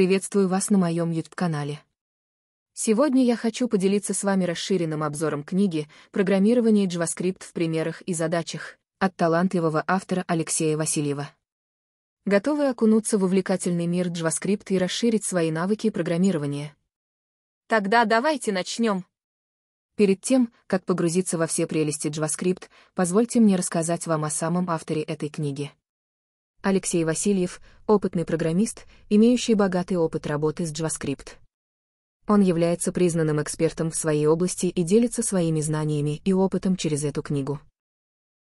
приветствую вас на моем YouTube-канале. Сегодня я хочу поделиться с вами расширенным обзором книги «Программирование JavaScript в примерах и задачах» от талантливого автора Алексея Васильева. Готовы окунуться в увлекательный мир JavaScript и расширить свои навыки программирования? Тогда давайте начнем. Перед тем, как погрузиться во все прелести JavaScript, позвольте мне рассказать вам о самом авторе этой книги. Алексей Васильев, опытный программист, имеющий богатый опыт работы с JavaScript. Он является признанным экспертом в своей области и делится своими знаниями и опытом через эту книгу.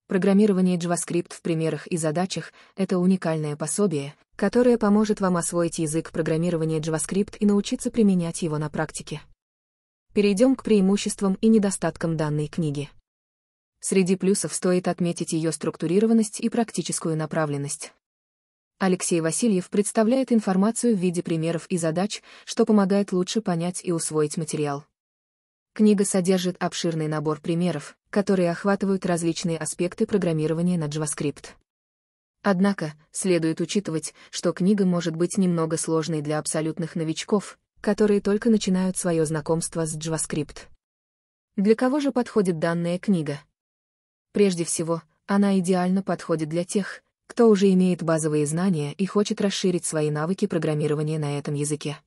Программирование JavaScript в примерах и задачах — это уникальное пособие, которое поможет вам освоить язык программирования JavaScript и научиться применять его на практике. Перейдем к преимуществам и недостаткам данной книги. Среди плюсов стоит отметить ее структурированность и практическую направленность. Алексей Васильев представляет информацию в виде примеров и задач, что помогает лучше понять и усвоить материал. Книга содержит обширный набор примеров, которые охватывают различные аспекты программирования на JavaScript. Однако, следует учитывать, что книга может быть немного сложной для абсолютных новичков, которые только начинают свое знакомство с JavaScript. Для кого же подходит данная книга? Прежде всего, она идеально подходит для тех, кто уже имеет базовые знания и хочет расширить свои навыки программирования на этом языке.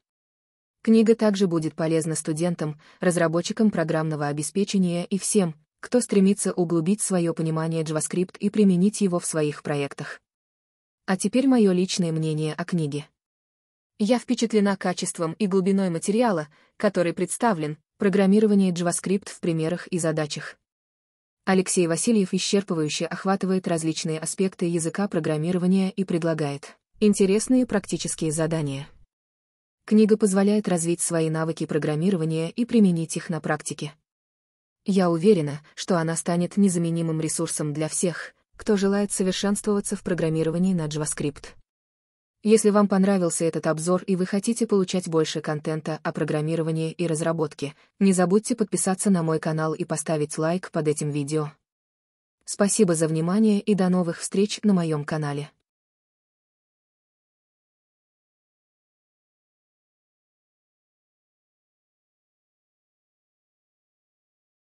Книга также будет полезна студентам, разработчикам программного обеспечения и всем, кто стремится углубить свое понимание JavaScript и применить его в своих проектах. А теперь мое личное мнение о книге. Я впечатлена качеством и глубиной материала, который представлен, программирование JavaScript в примерах и задачах. Алексей Васильев исчерпывающе охватывает различные аспекты языка программирования и предлагает интересные практические задания. Книга позволяет развить свои навыки программирования и применить их на практике. Я уверена, что она станет незаменимым ресурсом для всех, кто желает совершенствоваться в программировании на JavaScript. Если вам понравился этот обзор и вы хотите получать больше контента о программировании и разработке, не забудьте подписаться на мой канал и поставить лайк под этим видео. Спасибо за внимание и до новых встреч на моем канале.